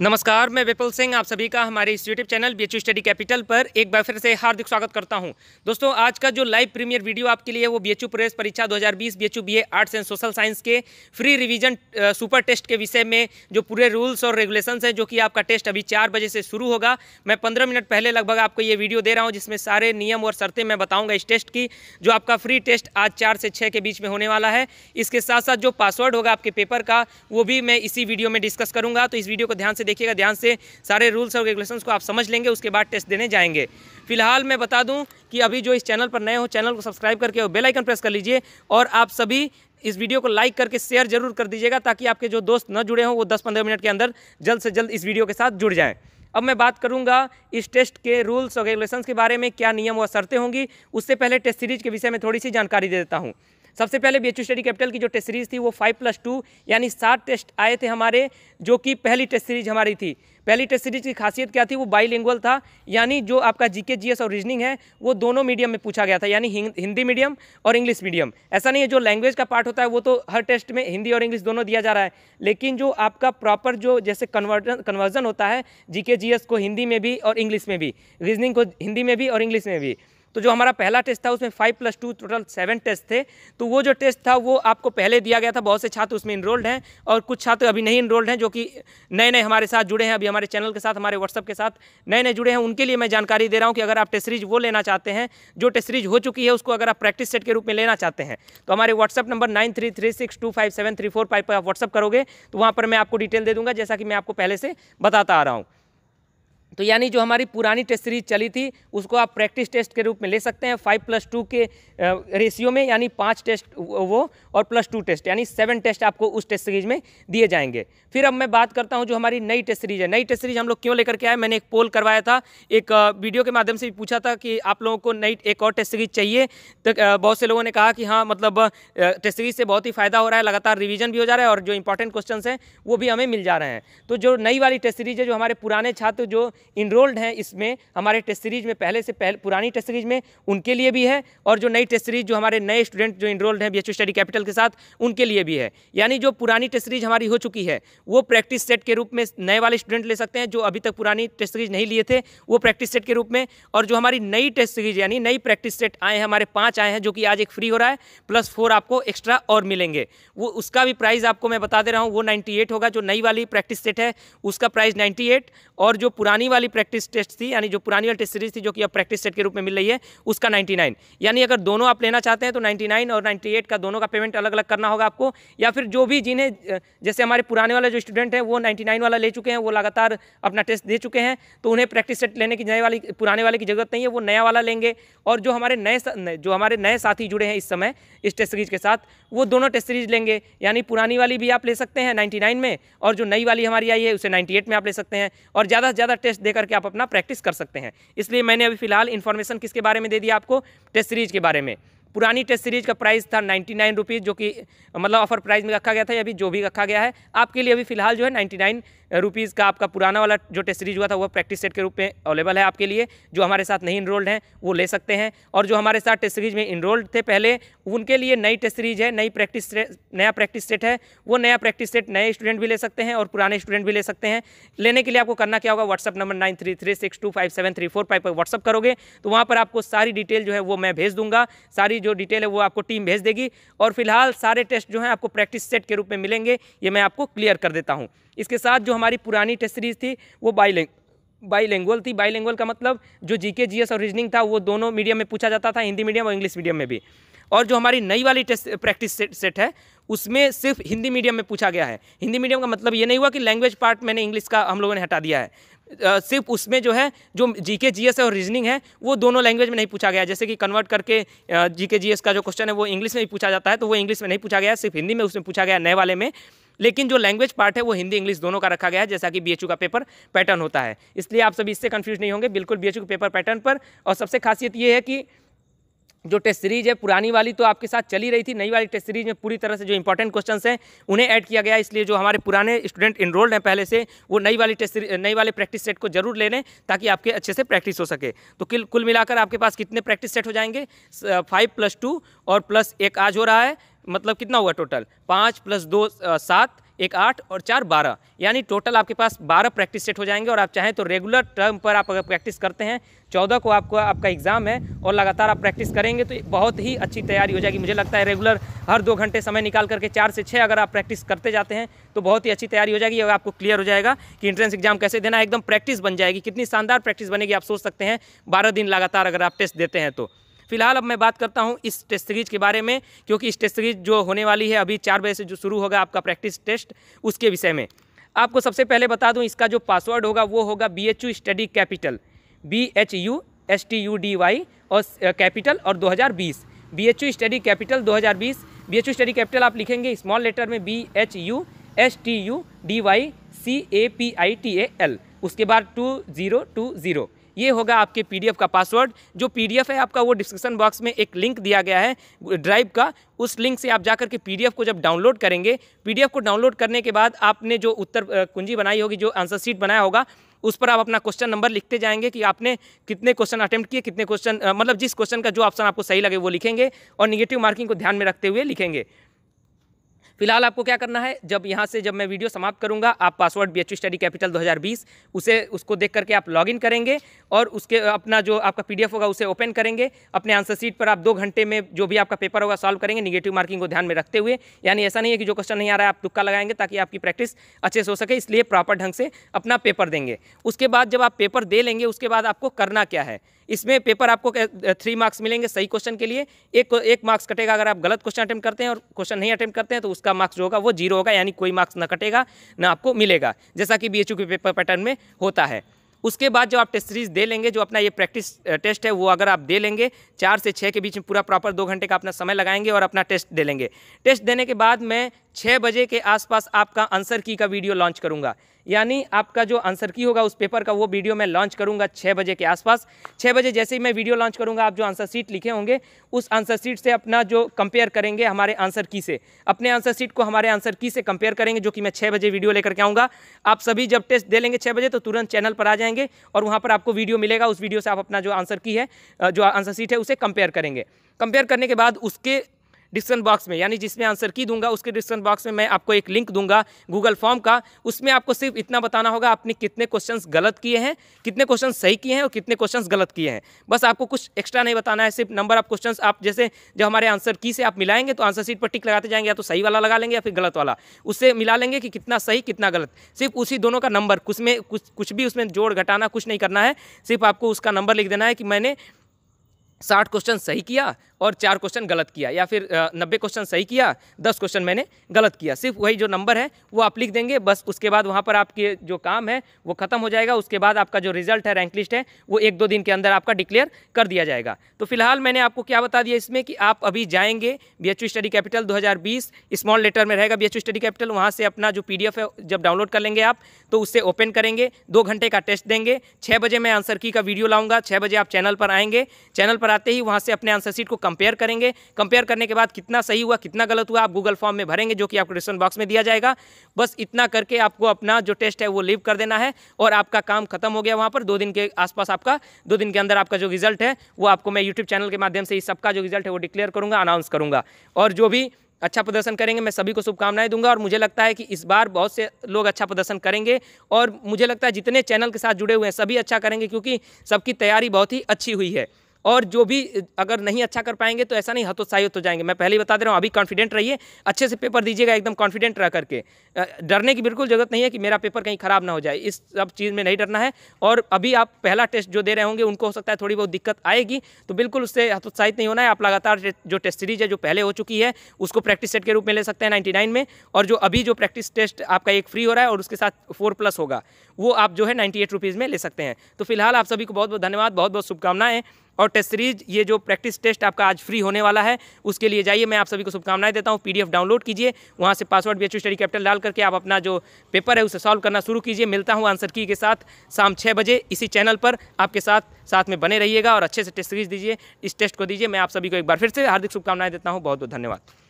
नमस्कार मैं विपुल सिंह आप सभी का हमारे इस YouTube channel B study capital पर एक बार फिर से हार्दिक स्वागत करता हूं दोस्तों आज का जो लाइव प्रीमियर वीडियो आपके लिए वो बी प्रवेश परीक्षा 2020 B H arts and social science के फ्री रिवीजन सुपर टेस्ट के विषय में जो पूरे रूल्स और रेगुलेशन हैं जो कि आपका टेस्ट अभी चार बजे से शुरू होगा मैं पंद्रह मिनट पहले लगभग आपको ये वीडियो दे रहा हूँ जिसमें सारे नियम और शर्तें मैं बताऊँगा इस टेस्ट की जो आपका फ्री टेस्ट आज चार से छः के बीच में होने वाला है इसके साथ साथ जो पासवर्ड होगा आपके पेपर का वो भी मैं इसी वीडियो में डिस्कस करूँगा तो इस वीडियो को ध्यान से से देखिएगा ध्यान से सारे रूल्स और रेगुलेशन को आप समझ लेंगे उसके बाद टेस्ट देने जाएंगे फिलहाल मैं बता दूं कि अभी जो इस चैनल पर नए हो चैनल को सब्सक्राइब करके और प्रेस कर लीजिए और आप सभी इस वीडियो को लाइक करके शेयर जरूर कर दीजिएगा ताकि आपके जो दोस्त न जुड़े हों वो दस पंद्रह मिनट के अंदर जल्द से जल्द इस वीडियो के साथ जुड़ जाएँ अब मैं बात करूंगा इस टेस्ट के रूल्स और रेगुलेशंस के बारे में क्या नियम व शर्तें होंगी उससे पहले टेस्ट सीरीज के विषय में थोड़ी सी जानकारी दे देता हूँ सबसे पहले बी स्टडी कैपिटल की जो टेस्ट सीरीज़ थी वो फाइव प्लस टू यानी सात टेस्ट आए थे हमारे जो कि पहली टेस्ट सीरीज हमारी थी पहली टेस्ट सीरीज की खासियत क्या थी वो बाई था यानी जो आपका जीके जीएस और रीजनिंग है वो दोनों मीडियम में पूछा गया था यानी हिंदी मीडियम और इंग्लिश मीडियम ऐसा नहीं है जो लैंग्वेज का पार्ट होता है वो तो हर टेस्ट में हिंदी और इंग्लिश दोनों दिया जा रहा है लेकिन जो आपका प्रॉपर जो जैसे कन्वर्जन कन्वर्जन होता है जी के को हिंदी में भी और इंग्लिश में भी रीजनिंग को हिंदी में भी और इंग्लिश में भी तो जो हमारा पहला टेस्ट था उसमें five plus two total seven test थे तो वो जो टेस्ट था वो आपको पहले दिया गया था बहुत से छात्र उसमें इनरोल्ड हैं और कुछ छात्र अभी नहीं इनरोल्ड हैं जो कि नए नए हमारे साथ जुड़े हैं अभी हमारे चैनल के साथ हमारे व्हाट्सअप के साथ नए नए जुड़े हैं उनके लिए मैं जानकारी दे रहा हूँ कि अगर आप टेस्ट सीरीज वो लेना चाहते हैं जो टेस्ट सीरीज हो चुकी है उसको अगर आप प्रैक्टिस सेट के रूप में लेना चाहते हैं तो हमारे WhatsApp number nine three three six two five seven three four five पर आप व्हाट्सअप करोगे तो वहाँ पर मैं आपको डिटेल दे दूँगा जैसा कि मैं आपको पहले से बताता आ रहा हूँ तो यानी जो हमारी पुरानी टेस्ट सीरीज चली थी उसको आप प्रैक्टिस टेस्ट के रूप में ले सकते हैं फाइव प्लस टू के रेशियो में यानी पाँच टेस्ट वो और प्लस टू टेस्ट यानी सेवन टेस्ट आपको उस टेस्ट सीरीज में दिए जाएंगे फिर अब मैं बात करता हूँ जो हमारी नई टेस्ट सीरीज है नई टेस्ट सीरीज हम लोग क्यों लेकर के आए मैंने एक पोल करवाया था एक वीडियो के माध्यम से भी पूछा था कि आप लोगों को नई एक और टेस्ट सीरीज चाहिए तो बहुत से लोगों ने कहा कि हाँ मतलब टेस्ट सीरीज से बहुत ही फ़ायदा हो रहा है लगातार रिविजन भी हो जा रहा है और जो इंपॉर्टेंट क्वेश्चन हैं वो भी हमें मिल जा रहे हैं तो जो नई वाली टेस्ट सीरीज है जो हमारे पुराने छात्र जो इनरोल्ड हैं इसमें हमारे टेस्ट सीरीज़ में पहले से पहले पुरानी टेस्ट सीरीज़ में उनके लिए भी है और जो नई टेस्ट सीरीज़ जो हमारे नए स्टूडेंट जो इनरोल्ड हैं बी स्टडी कैपिटल के साथ उनके लिए भी है यानी जो पुरानी टेस्ट सीरीज़ हमारी हो चुकी है वो प्रैक्टिस सेट के रूप में नए वाले स्टूडेंट ले सकते हैं जो अभी तक पुरानी टेस्ट सीरीज़ नहीं लिए थे वो प्रैक्टिस सेट के रूप में और जो हमारी नई टेस्ट सीरीज यानी नई प्रैक्टिस सेट आए हैं हमारे पाँच आए हैं जो कि आज एक फ्री हो रहा है प्लस फोर आपको एक्स्ट्रा और मिलेंगे वो उसका भी प्राइस आपको मैं बता दे रहा हूँ वो नाइन्टी होगा जो नई वाली प्रैक्टिस सेट है उसका प्राइस नाइन्टी और जो पुरानी वाली प्रैक्टिस टेस्ट थी यानी जो पुरानी वाली टेस्ट सीरीज थी जो कि अब प्रैक्टिस सेट के रूप में मिल रही है उसका 99 यानी अगर दोनों आप लेना चाहते हैं तो 99 और 98 का दोनों का पेमेंट अलग अलग करना होगा आपको या फिर जो भी जिन्हें जैसे हमारे पुराने वाले जो स्टूडेंट हैं वो नाइन वाला ले चुके हैं वो लगातार अपना टेस्ट दे चुके हैं तो उन्हें प्रैक्टिस सेट लेने की नए वाली पुराने वाले की जरूरत नहीं है वो नया वाला लेंगे और जो हमारे नए जो हमारे नए साथी जुड़े हैं इस समय इस टेस्ट सीरीज के साथ वो दोनों टेस्ट सीरीज लेंगे यानी पुरानी वाली भी आप ले सकते हैं नाइन्टी में और जो नई वाली हमारी आई है उसे नाइन्टी में आप ले सकते हैं और ज़्यादा से ज़्यादा टेस्ट दे करके आप अपना प्रैक्टिस कर सकते हैं इसलिए मैंने अभी फिलहाल इन्फॉर्मेशन किसके बारे में दे दिया आपको टेस्ट सीरीज के बारे में पुरानी टेस्ट सीरीज का प्राइस था नाइन्टी नाइन रुपीज़ जो कि मतलब ऑफर प्राइस में रखा गया था या अभी जो भी रखा गया है आपके लिए अभी फिलहाल जो है नाइन्टी नाइन रुपीज़ का आपका पुराना वाला जो टेस्ट सीरीज हुआ था वो प्रैक्टिस सेट के रूप में अवेलेबल है आपके लिए जो हमारे साथ नहीं इनरोल्ड हैं वो ले सकते हैं और जो हमारे साथ टेस्ट सीरीज में इनरोल्ड थे पहले उनके लिए नई टेस्ट सीरीज है नई प्रैक्टिस नया प्रैक्टिस सेट है वो नया प्रैक्टिस सेट नए स्टूडेंट भी ले सकते हैं और पुराने स्टूडेंट भी ले सकते हैं लेने के लिए आपको करना क्या होगा WhatsApp number nine three three six two five seven three four five पर व्हाट्सअप करोगे तो वहाँ पर आपको सारी डिटेल जो है वो मैं भेज दूंगा सारी जो डिटेल है वो आपको टीम भेज देगी और फिलहाल सारे टेस्ट जो हैं आपको प्रैक्टिस सेट के रूप में मिलेंगे ये मैं आपको क्लियर कर देता हूँ इसके साथ जो हम हमारी पुरानी टेस्ट सीरीज़ थी वो बाई लैंग्वल थी लैंग्वल का मतलब जो जीके जीएस और रीजनिंग था वो दोनों मीडियम में पूछा जाता था हिंदी मीडियम और इंग्लिश मीडियम में भी और जो हमारी नई वाली टेस्ट प्रैक्टिस सेट, सेट है उसमें सिर्फ हिंदी मीडियम में पूछा गया है हिंदी मीडियम का मतलब ये नहीं हुआ कि लैंग्वेज पार्ट मैंने इंग्लिश का हम लोगों ने हटा दिया है सिर्फ उसमें जो है जो के जी एस और रीजनिंग है वो दोनों लैंग्वेज में नहीं पूछा गया जैसे कि कन्वर्ट करके जीके एस का जो क्वेश्चन है वो इंग्लिश में ही पूछा जाता है तो वो इंग्लिश में नहीं पूछा गया सिर्फ हिंदी में उसमें पूछा गया नए वाले में लेकिन जो लैंग्वेज पार्ट है वो हिंदी इंग्लिश दोनों का रखा गया है जैसा कि बी का पेपर पैटर्न होता है इसलिए आप सभी इससे कन्फ्यूज नहीं होंगे बिल्कुल बी के पेपर पैटर्न पर और सबसे खासियत ये है कि जो टेस्ट सीरीज है पुरानी वाली तो आपके साथ चली रही थी नई वाली टेस्ट सीरीज में पूरी तरह से जो इंपॉर्टेंट क्वेश्चन हैं उन्हें ऐड किया गया इसलिए जो हमारे पुराने स्टूडेंट इनरोल्ड हैं पहले से वो नई वाली टेस्ट नई वाले प्रैक्टिस सेट को जरूर ले लें ताकि आपके अच्छे से प्रैक्टिस हो सके तो कुल कुल मिलाकर आपके पास कितने प्रैक्टिस सेट हो जाएंगे फाइव प्लस टू और प्लस एक आज हो रहा है मतलब कितना हुआ टोटल पाँच प्लस दो सात एक आठ और चार बारह यानी टोटल आपके पास बारह प्रैक्टिस सेट हो जाएंगे और आप चाहें तो रेगुलर टर्म पर आप अगर प्रैक्टिस करते हैं चौदह को आपको आपका एग्ज़ाम है और लगातार आप प्रैक्टिस करेंगे तो बहुत ही अच्छी तैयारी हो जाएगी मुझे लगता है रेगुलर हर दो घंटे समय निकाल करके चार से छः अगर आप प्रैक्टिस करते जाते हैं तो बहुत ही अच्छी तैयारी हो जाएगी और आपको क्लियर हो जाएगा कि इंट्रेंस एग्जाम कैसे देना एकदम प्रैक्टिस बन जाएगी कितनी शानदार प्रैक्टिस बनेगी आप सोच सकते हैं बारह दिन लगातार अगर आप टेस्ट देते हैं तो फिलहाल अब मैं बात करता हूँ इस टेस्ट सीरीज के बारे में क्योंकि इस टेस्ट सीरीज जो होने वाली है अभी चार बजे से जो शुरू होगा आपका प्रैक्टिस टेस्ट उसके विषय में आपको सबसे पहले बता दूँ इसका जो पासवर्ड होगा वो होगा B H U study capital B H U S T U D Y और कैपिटल और 2020 B H U study capital दो हज़ार बीस B H U study capital आप लिखेंगे स्मॉल लेटर में B H U S T U D Y C A P I T A L उसके बाद टू ज़ीरो टू ज़ीरो ये होगा आपके पीडीएफ का पासवर्ड जो पीडीएफ है आपका वो डिस्क्रिप्शन बॉक्स में एक लिंक दिया गया है ड्राइव का उस लिंक से आप जाकर के पीडीएफ को जब डाउनलोड करेंगे पीडीएफ को डाउनलोड करने के बाद आपने जो उत्तर कुंजी बनाई होगी जो आंसर शीट बनाया होगा उस पर आप अपना क्वेश्चन नंबर लिखते जाएंगे कि आपने कितने क्वेश्चन अटैम्प्ट किए कितने क्वेश्चन मतलब जिस क्वेश्चन का जो ऑप्शन आपको सही लगे वो लिखेंगे और निगेटिव मार्किंग को ध्यान में रखते हुए लिखेंगे फिलहाल आपको क्या करना है जब यहाँ से जब मैं वीडियो समाप्त करूँगा आप password B H study capital 2020 उसे उसको देख करके आप लॉगिन करेंगे और उसके अपना जो आपका पी होगा उसे ओपन करेंगे अपने आंसर सीट पर आप दो घंटे में जो भी आपका पेपर होगा सॉल्व करेंगे निगेटिव मार्किंग को ध्यान में रखते हुए यानी ऐसा नहीं है कि जो क्वेश्चन नहीं आ रहा है आप तुक्का लगाएंगे ताकि आपकी प्रैक्टिस अच्छे से हो सके इसलिए प्रॉपर ढंग से अपना पेपर देंगे उसके बाद जब आप पेपर दे लेंगे उसके बाद आपको करना क्या है इसमें पेपर आपको थ्री मार्क्स मिलेंगे सही क्वेश्चन के लिए एक एक मार्क्स कटेगा अगर आप गलत क्वेश्चन अटैम्प्ट करते हैं और क्वेश्चन नहीं अटैम्प्ट करते हैं तो उसका मार्क्स जो होगा वो जीरो होगा यानी कोई मार्क्स ना कटेगा ना आपको मिलेगा जैसा कि बी के पेपर पैटर्न में होता है उसके बाद जो आप टेस्ट सीरीज दे लेंगे जो अपना ये प्रैक्टिस टेस्ट है वो अगर आप दे लेंगे चार से छः के बीच में पूरा प्रॉपर दो घंटे का अपना समय लगाएंगे और अपना टेस्ट दे लेंगे टेस्ट देने के बाद मैं छः बजे के आसपास आपका आंसर की का वीडियो लॉन्च करूँगा यानी आपका जो आंसर की होगा उस पेपर का वो वीडियो मैं लॉन्च करूँगा छः बजे के आसपास छः बजे जैसे ही मैं वीडियो लॉन्च करूंगा आप जो आंसर सीट लिखे होंगे उस आंसर सीट से अपना जो कंपेयर करेंगे हमारे आंसर की से अपने आंसर सीट को हमारे आंसर की से कंपेयर करेंगे जो कि मैं छः बजे वीडियो लेकर के आऊँगा आप सभी जब टेस्ट दे लेंगे छः बजे तो तुरंत चैनल पर आ जाएंगे और वहाँ पर आपको वीडियो मिलेगा उस वीडियो से आप अपना जो आंसर की है जो आंसर सीट है उसे कंपेयर करेंगे कंपेयर करने के बाद उसके डिस्क्रिप्शन बॉक्स में यानी जिसमें आंसर की दूंगा उसके डिस्क्रिप्शन बॉक्स में मैं आपको एक लिंक दूंगा गूगल फॉर्म का उसमें आपको सिर्फ इतना बताना होगा आपने कितने क्वेश्चन गलत किए हैं कितने क्वेश्चन सही किए हैं और कितने क्वेश्चन गलत किए हैं बस आपको कुछ एक्स्ट्रा नहीं बताना है सिर्फ नंबर ऑफ क्वेश्चन आप जैसे जब हमारे आंसर की से आप मिलाएंगे तो आंसर सीट पर टिक लगाते जाएंगे या तो सही वाला लगा लेंगे या फिर गलत वाला उससे मिला लेंगे कि कितना सही कितना गलत सिर्फ उसी दोनों का नंबर कुछ में कुछ कुछ भी उसमें जोड़ घटाना कुछ नहीं करना है सिर्फ आपको उसका नंबर लिख देना है कि मैंने साठ क्वेश्चन सही किया और चार क्वेश्चन गलत किया या फिर नब्बे क्वेश्चन सही किया दस क्वेश्चन मैंने गलत किया सिर्फ वही जो नंबर है वो आप लिख देंगे बस उसके बाद वहाँ पर आपके जो काम है वो ख़त्म हो जाएगा उसके बाद आपका जो रिजल्ट है रैंक लिस्ट है वो एक दो दिन के अंदर आपका डिक्लेयर कर दिया जाएगा तो फिलहाल मैंने आपको क्या बता दिया इसमें कि आप अभी जाएंगे बी स्टडी कैपिटल दो स्मॉल लेटर में रहेगा बी स्टडी कैपिटल वहाँ से अपना जो पी है जब डाउनलोड कर लेंगे आप तो उससे ओपन करेंगे दो घंटे का टेस्ट देंगे छः बजे मैं आंसर की का वीडियो लाऊंगा छः बजे आप चैनल पर आएंगे चैनल पर आते ही वहाँ से अपने आंसर सीट को कम कंपेयर करेंगे कंपेयर करने के बाद कितना सही हुआ कितना गलत हुआ आप गूगल फॉर्म में भरेंगे जो कि आपको डिस्क्रिप्शन बॉक्स में दिया जाएगा बस इतना करके आपको अपना जो टेस्ट है वो लीव कर देना है और आपका काम खत्म हो गया वहाँ पर दो दिन के आसपास आपका दो दिन के अंदर आपका जो रिजल्ट है वो आपको मैं यूट्यूब चैनल के माध्यम से इस सबका जो रिजल्ट है वो डिक्लेयर करूँगा अनाउंस करूँगा और जो भी अच्छा प्रदर्शन करेंगे मैं सभी को शुभकामनाएं दूंगा और मुझे लगता है कि इस बार बहुत से लोग अच्छा प्रदर्शन करेंगे और मुझे लगता है जितने चैनल के साथ जुड़े हुए हैं सभी अच्छा करेंगे क्योंकि सबकी तैयारी बहुत ही अच्छी हुई है और जो भी अगर नहीं अच्छा कर पाएंगे तो ऐसा नहीं हतोत्साहित तो हो जाएंगे मैं पहले ही बता दे रहा हूँ अभी कॉन्फिडेंट रहिए अच्छे से पेपर दीजिएगा एकदम कॉन्फिडेंट रह करके डरने की बिल्कुल ज़रूरत नहीं है कि मेरा पेपर कहीं ख़राब ना हो जाए इस सब चीज़ में नहीं डरना है और अभी आप पहला टेस्ट जो दे रहे होंगे उनको हो सकता है थोड़ी बहुत दिक्कत आएगी तो बिल्कुल उससे हतोत्साहित नहीं होना है आप लगातार जो टेस्ट सीरीज है जो पहले हो चुकी है उसको प्रैक्टिस सेट के रूप में ले सकते हैं नाइन्टी में और जो अभी जो प्रैक्टिस टेस्ट आपका एक फ्री हो रहा है और उसके साथ फोर प्लस होगा वो आप जो है नाइन्टी एट में ले सकते हैं तो फिलहाल आप सभी को बहुत बहुत धन्यवाद बहुत बहुत शुभकामनाएं और टेस्ट सीरीज ये जो प्रैक्टिस टेस्ट आपका आज फ्री होने वाला है उसके लिए जाइए मैं आप सभी को शुभकामनाएं देता हूँ पीडीएफ डाउनलोड कीजिए वहाँ से पासवर्ड बी स्टडी कैपिटल डाल करके आप अपना जो पेपर है उसे सॉल्व करना शुरू कीजिए मिलता हूँ आंसर की के साथ शाम छः बजे इसी चैनल पर आपके साथ साथ में बने रहिएगा और अच्छे से टेस्ट सीरीज दीजिए इस टेस्ट को दीजिए मैं आप सभी को एक बार फिर से हार्दिक शुभकामनाएं देता हूँ बहुत बहुत धन्यवाद